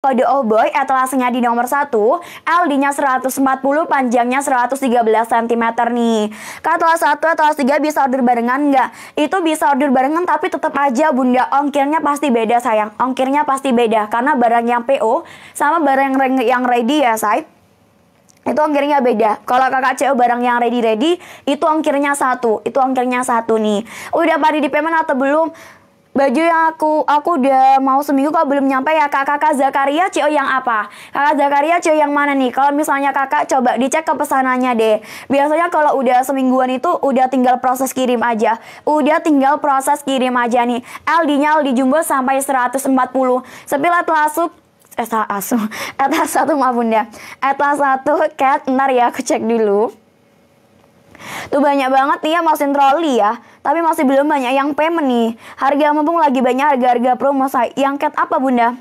Kode Oh Boy etalasinya di nomor 1, LD-nya 140, panjangnya 113 cm nih. Kak etalase 1, etalase 3 bisa order barengan nggak? Itu bisa order barengan tapi tetap aja bunda ongkirnya pasti beda sayang. Ongkirnya pasti beda karena barang yang PO sama barang yang ready ya say. Itu ongkirnya beda. Kalau kakak CO barang yang ready-ready, itu ongkirnya satu. Itu ongkirnya satu nih. Udah pada di payment atau belum? baju yang aku aku udah mau seminggu kok belum nyampe ya kak kakak Zakaria CEO oh, yang apa kakak Zakaria CEO oh, yang mana nih kalau misalnya kakak coba dicek ke pesanannya deh biasanya kalau udah semingguan itu udah tinggal proses kirim aja udah tinggal proses kirim aja nih LD nya LD jumbo sampai 140 sepilat lasuk Salah asu, atlas satu maaf bunda, atlas satu cat, ntar ya aku cek dulu. Tuh banyak banget nih ya masin troli ya. Tapi masih belum banyak yang payment nih. Harga mumpung lagi banyak harga-harga promo say. Yang cat apa bunda?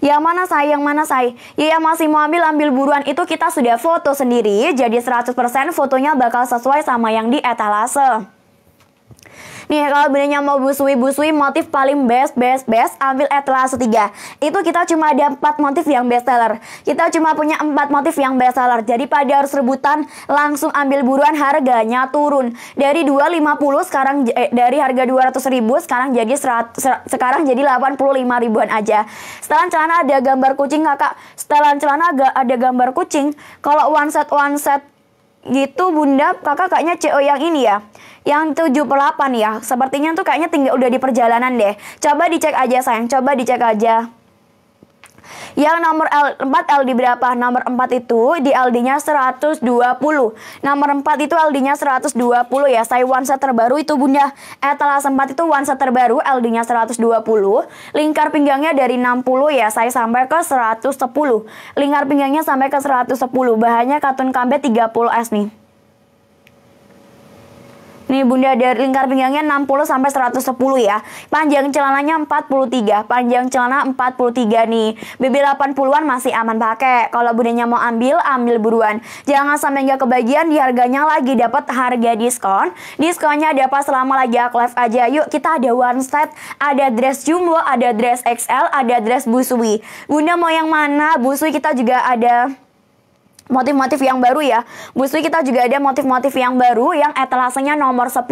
Ya mana saya yang mana saya Ya masih mau ambil, ambil buruan itu kita sudah foto sendiri. Jadi 100% fotonya bakal sesuai sama yang di etalase. Nih kalau bedanya mau busui busui motif paling best best best ambil etalase 3. Itu kita cuma ada empat motif yang best seller. Kita cuma punya empat motif yang best seller. Jadi pada harus rebutan langsung ambil buruan harganya turun. Dari 250 sekarang eh, dari harga 200 ribu sekarang jadi 100, ser, sekarang jadi 85 ribuan aja. Setelan celana ada gambar kucing kakak. Setelan celana ada gambar kucing. Kalau one set one set gitu bunda kakak kayaknya CO yang ini ya yang 78 ya sepertinya tuh kayaknya tinggal udah di perjalanan deh coba dicek aja sayang coba dicek aja yang nomor L, 4 LD berapa? Nomor 4 itu di LD-nya 120. Nomor 4 itu LD-nya 120 ya. Saya one set terbaru itu Bunda. Etalase eh, 4 itu one set terbaru LD-nya 120. Lingkar pinggangnya dari 60 ya. Saya sampai ke 110. Lingkar pinggangnya sampai ke 110. Bahannya katun kambe 30S nih. Nih Bunda dari lingkar pinggangnya 60 sampai 110 ya. Panjang celananya 43, panjang celana 43 nih. BB 80-an masih aman pakai. Kalau Bundanya mau ambil, ambil buruan. Jangan sampai nggak kebagian di harganya lagi dapat harga diskon. Diskonnya dapat selama lagi aku live aja. Yuk kita ada one set, ada dress jumbo, ada dress XL, ada dress busui. Bunda mau yang mana? Busui kita juga ada motif-motif yang baru ya Busui kita juga ada motif-motif yang baru yang etalasenya nomor 10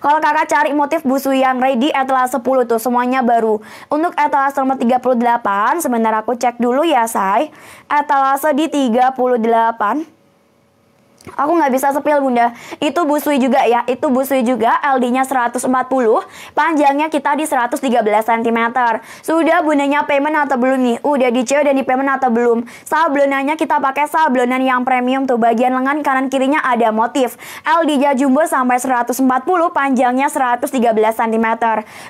Kalau kakak cari motif busui yang ready etalase 10 tuh semuanya baru Untuk etalase nomor 38 sebentar aku cek dulu ya say Etalase di 38 Aku nggak bisa sepil bunda. Itu busui juga ya. Itu busui juga. LD-nya 140. Panjangnya kita di 113 cm. Sudah bundanya payment atau belum nih? Udah di CO dan di payment atau belum? Sablonannya kita pakai sablonan yang premium tuh. Bagian lengan kanan kirinya ada motif. LD-nya jumbo sampai 140. Panjangnya 113 cm.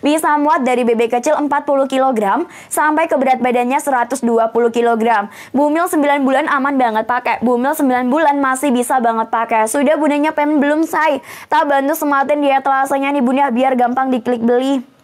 Bisa muat dari BB kecil 40 kg sampai ke berat badannya 120 kg. Bumil 9 bulan aman banget pakai. Bumil 9 bulan masih bisa banget pakai. Sudah bundanya pengen belum say. Tak bantu sematin dia telasanya nih bunda biar gampang diklik beli.